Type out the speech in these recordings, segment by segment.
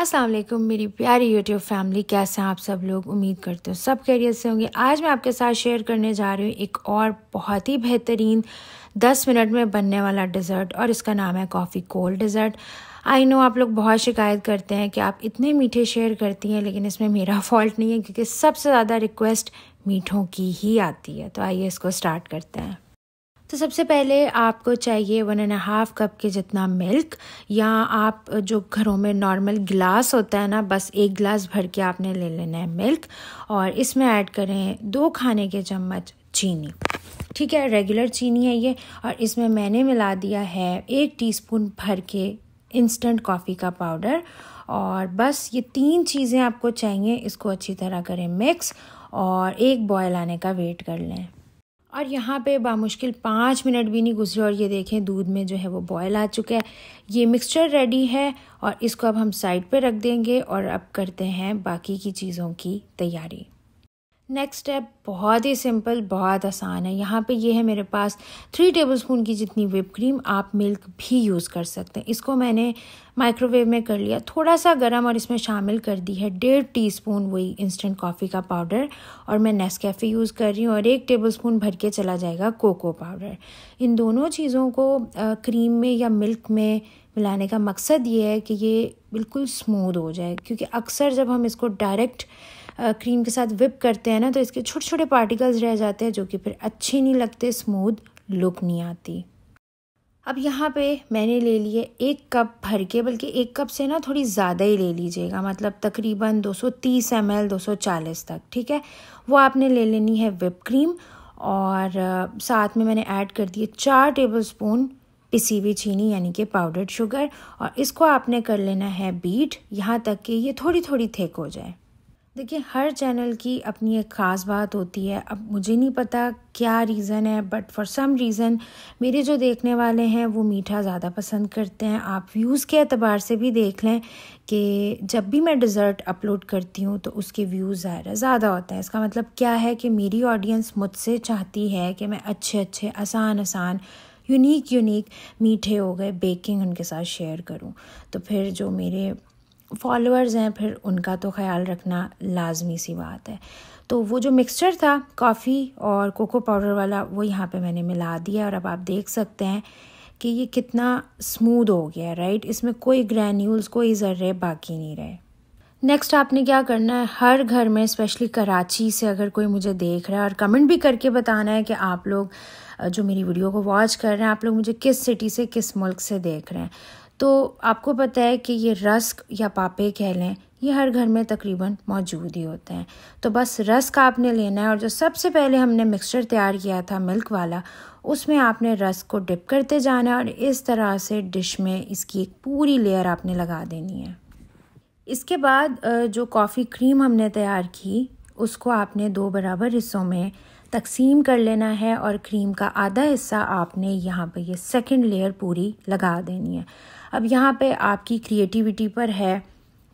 अस्सलाम वालेकुम मेरी प्यारी यूट्यूब फैमिली कैसे हैं आप सब लोग उम्मीद करते हो सब कैरियर से होंगे आज मैं आपके साथ शेयर करने जा रही हूँ एक और बहुत ही बेहतरीन दस मिनट में बनने वाला डिज़र्ट और इसका नाम है coffee cold dessert I know आप लोग बहुत शिकायत करते हैं कि आप इतने मीठे शेयर करती हैं लेकिन इसमें मेरा फॉल्ट नहीं है क्योंकि सबसे ज़्यादा रिक्वेस्ट मीठों की ही आती है तो आइए इसको स्टार्ट करते हैं तो सबसे पहले आपको चाहिए वन एंड हाफ कप के जितना मिल्क या आप जो घरों में नॉर्मल गिलास होता है ना बस एक गिलास भर के आपने ले लेना है मिल्क और इसमें ऐड करें दो खाने के चम्मच चीनी ठीक है रेगुलर चीनी है ये और इसमें मैंने मिला दिया है एक टीस्पून भर के इंस्टेंट कॉफ़ी का पाउडर और बस ये तीन चीज़ें आपको चाहिए इसको अच्छी तरह करें मिक्स और एक बॉयल आने का वेट कर लें और यहाँ पे बामुश्किल पाँच मिनट भी नहीं गुजरे और ये देखें दूध में जो है वो बॉयल आ चुका है ये मिक्सचर रेडी है और इसको अब हम साइड पे रख देंगे और अब करते हैं बाकी की चीज़ों की तैयारी नेक्स्ट स्टेप बहुत ही सिंपल बहुत आसान है यहाँ पे ये है मेरे पास थ्री टेबलस्पून की जितनी विप क्रीम आप मिल्क भी यूज़ कर सकते हैं इसको मैंने माइक्रोवेव में कर लिया थोड़ा सा गर्म और इसमें शामिल कर दी है डेढ़ टीस्पून वही इंस्टेंट कॉफ़ी का पाउडर और मैं नेस्कैफ़े यूज़ कर रही हूँ और एक टेबलस्पून भर के चला जाएगा कोको पाउडर इन दोनों चीज़ों को क्रीम में या मिल्क में मिलाने का मकसद ये है कि ये बिल्कुल स्मूद हो जाए क्योंकि अक्सर जब हम इसको डायरेक्ट क्रीम के साथ विप करते हैं ना तो इसके छोटे छोटे पार्टिकल्स रह जाते हैं जो कि फिर अच्छे नहीं लगते स्मूद लुक नहीं आती अब यहाँ पे मैंने ले लिए एक कप भर के बल्कि एक कप से ना थोड़ी ज़्यादा ही ले लीजिएगा मतलब तकरीबन 230 एम एल 240 तक ठीक है वो आपने ले लेनी है विप क्रीम और साथ में मैंने ऐड कर दिए चार टेबल स्पून पिसी हुई चीनी यानी कि पाउडर्ड शुगर और इसको आपने कर लेना है बीट यहाँ तक कि ये थोड़ी थोड़ी थिक हो जाए देखिए हर चैनल की अपनी एक ख़ास बात होती है अब मुझे नहीं पता क्या रीज़न है बट फॉर सम रीज़न मेरे जो देखने वाले हैं वो मीठा ज़्यादा पसंद करते हैं आप व्यूज़ के अतबार से भी देख लें कि जब भी मैं डिज़र्ट अपलोड करती हूँ तो उसके व्यूज़ ज़्यादा ज़्यादा होते हैं इसका मतलब क्या है कि मेरी ऑडियंस मुझसे चाहती है कि मैं अच्छे अच्छे आसान आसान यूनिक यूनिक मीठे हो गए बेकिंग उनके साथ शेयर करूँ तो फिर जो मेरे फॉलोअर्स हैं फिर उनका तो ख्याल रखना लाजमी सी बात है तो वो जो मिक्सचर था कॉफ़ी और कोको पाउडर वाला वो यहाँ पे मैंने मिला दिया और अब आप देख सकते हैं कि ये कितना स्मूद हो गया राइट इसमें कोई ग्रैन्यूल्स कोई ज़र्रे बाकी नहीं रहे नेक्स्ट आपने क्या करना है हर घर में स्पेशली कराची से अगर कोई मुझे देख रहा है और कमेंट भी करके बताना है कि आप लोग जो मेरी वीडियो को वॉच कर रहे हैं आप लोग मुझे किस सिटी से किस मुल्क से देख रहे हैं तो आपको पता है कि ये रस्क या पापे कह लें ये हर घर में तकरीबन मौजूद ही होते हैं तो बस रस्क आपने लेना है और जो सबसे पहले हमने मिक्सचर तैयार किया था मिल्क वाला उसमें आपने रस को डिप करते जाना है और इस तरह से डिश में इसकी एक पूरी लेयर आपने लगा देनी है इसके बाद जो कॉफ़ी क्रीम हमने तैयार की उसको आपने दो बराबर हिस्सों में तकसीम कर लेना है और क्रीम का आधा हिस्सा आपने यहाँ पे ये सेकंड लेयर पूरी लगा देनी है अब यहाँ पे आपकी क्रिएटिविटी पर है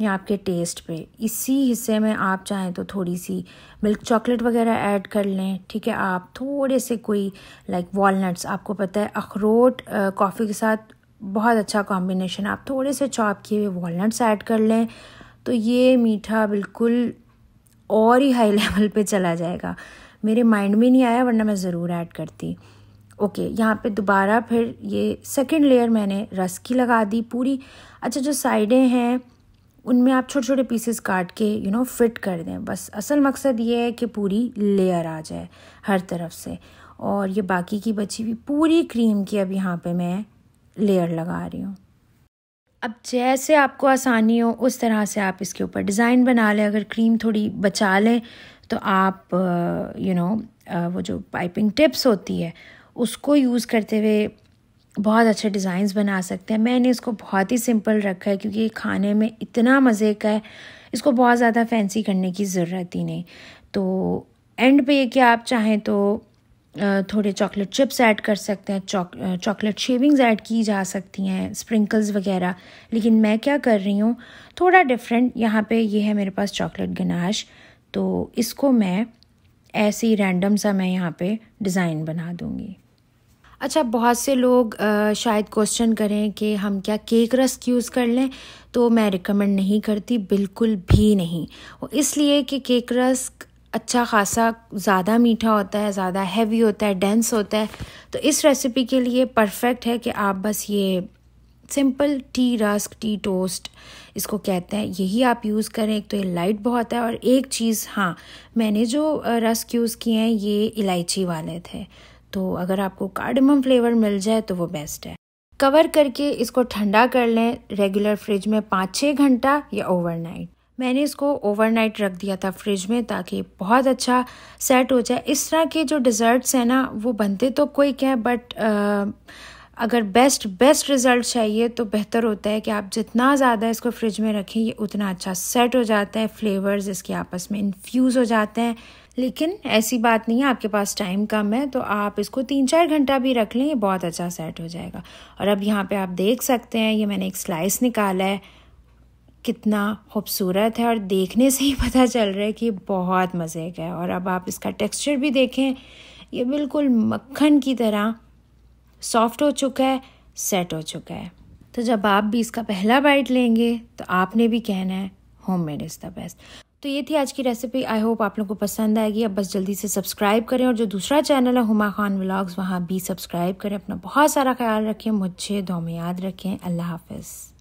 या आपके टेस्ट पे इसी हिस्से में आप चाहें तो थोड़ी सी मिल्क चॉकलेट वगैरह ऐड कर लें ठीक है आप थोड़े से कोई लाइक वॉलट्स आपको पता है अखरोट कॉफ़ी के साथ बहुत अच्छा कॉम्बिनेशन आप थोड़े से चॉप किए हुए वॉलट्स ऐड कर लें तो ये मीठा बिल्कुल और ही हाई लेवल पे चला जाएगा मेरे माइंड में नहीं आया वरना मैं ज़रूर ऐड करती ओके okay, यहाँ पे दोबारा फिर ये सेकंड लेयर मैंने रस की लगा दी पूरी अच्छा जो साइडें हैं उनमें आप छोटे छोटे पीसेस काट के यू नो फिट कर दें बस असल मकसद ये है कि पूरी लेयर आ जाए हर तरफ से और ये बाकी की बची हुई पूरी क्रीम की अब यहाँ पे मैं लेयर लगा रही हूँ अब जैसे आपको आसानी हो उस तरह से आप इसके ऊपर डिज़ाइन बना लें अगर क्रीम थोड़ी बचा लें तो आप यू नो वो जो पाइपिंग टिप्स होती है उसको यूज़ करते हुए बहुत अच्छे डिज़ाइंस बना सकते हैं मैंने इसको बहुत ही सिंपल रखा है क्योंकि खाने में इतना मज़े का है इसको बहुत ज़्यादा फैंसी करने की ज़रूरत ही नहीं तो एंड पे कि आप चाहें तो थोड़े चॉकलेट चिप्स ऐड कर सकते हैं चॉक चॉकलेट शेविंग्स ऐड की जा सकती हैं स्प्रिंकल्स वगैरह लेकिन मैं क्या कर रही हूँ थोड़ा डिफरेंट यहाँ पे ये है मेरे पास चॉकलेट गनाश तो इसको मैं ऐसे ही रैंडम सा मैं यहाँ पे डिज़ाइन बना दूँगी अच्छा बहुत से लोग शायद क्वेश्चन करें कि हम क्या केक रस्क यूज़ कर लें तो मैं रिकमेंड नहीं करती बिल्कुल भी नहीं इसलिए कि केक रस्क अच्छा खासा ज़्यादा मीठा होता है ज़्यादा हैवी होता है डेंस होता है तो इस रेसिपी के लिए परफेक्ट है कि आप बस ये simple tea rusk tea toast इसको कहते हैं यही आप यूज़ करें एक तो ये लाइट बहुत है और एक चीज़ हाँ मैंने जो रस्क यूज़ किए हैं ये इलायची वाले थे तो अगर आपको कार्डमम फ्लेवर मिल जाए तो वो बेस्ट है कवर करके इसको ठंडा कर लें रेगुलर फ्रिज में पाँच छः घंटा या ओवरनाइट मैंने इसको ओवरनाइट रख दिया था फ्रिज में ताकि बहुत अच्छा सेट हो जाए इस तरह के जो डिज़र्ट्स हैं ना वो बनते तो कोई क्या बट अगर बेस्ट बेस्ट रिज़ल्ट चाहिए तो बेहतर होता है कि आप जितना ज़्यादा इसको फ्रिज में रखें ये उतना अच्छा सेट हो जाता है फ्लेवर्स इसके आपस में इन्फ्यूज़ हो जाते हैं लेकिन ऐसी बात नहीं है आपके पास टाइम कम है तो आप इसको तीन चार घंटा भी रख लें ये बहुत अच्छा सेट हो जाएगा और अब यहाँ पे आप देख सकते हैं ये मैंने एक स्लाइस निकाला है कितना खूबसूरत है और देखने से ही पता चल रहा है कि बहुत मज़े का है और अब आप इसका टेक्सचर भी देखें ये बिल्कुल मक्खन की तरह सॉफ्ट हो चुका है सेट हो चुका है तो जब आप भी इसका पहला बाइट लेंगे तो आपने भी कहना है homemade is the best तो ये थी आज की रेसिपी आई होप आप लोगों को पसंद आएगी अब बस जल्दी से सब्सक्राइब करें और जो दूसरा चैनल है हुमा खान व्लॉग्स वहाँ भी सब्सक्राइब करें अपना बहुत सारा ख्याल रखें मुझे दो में याद रखें अल्लाह हाफिज़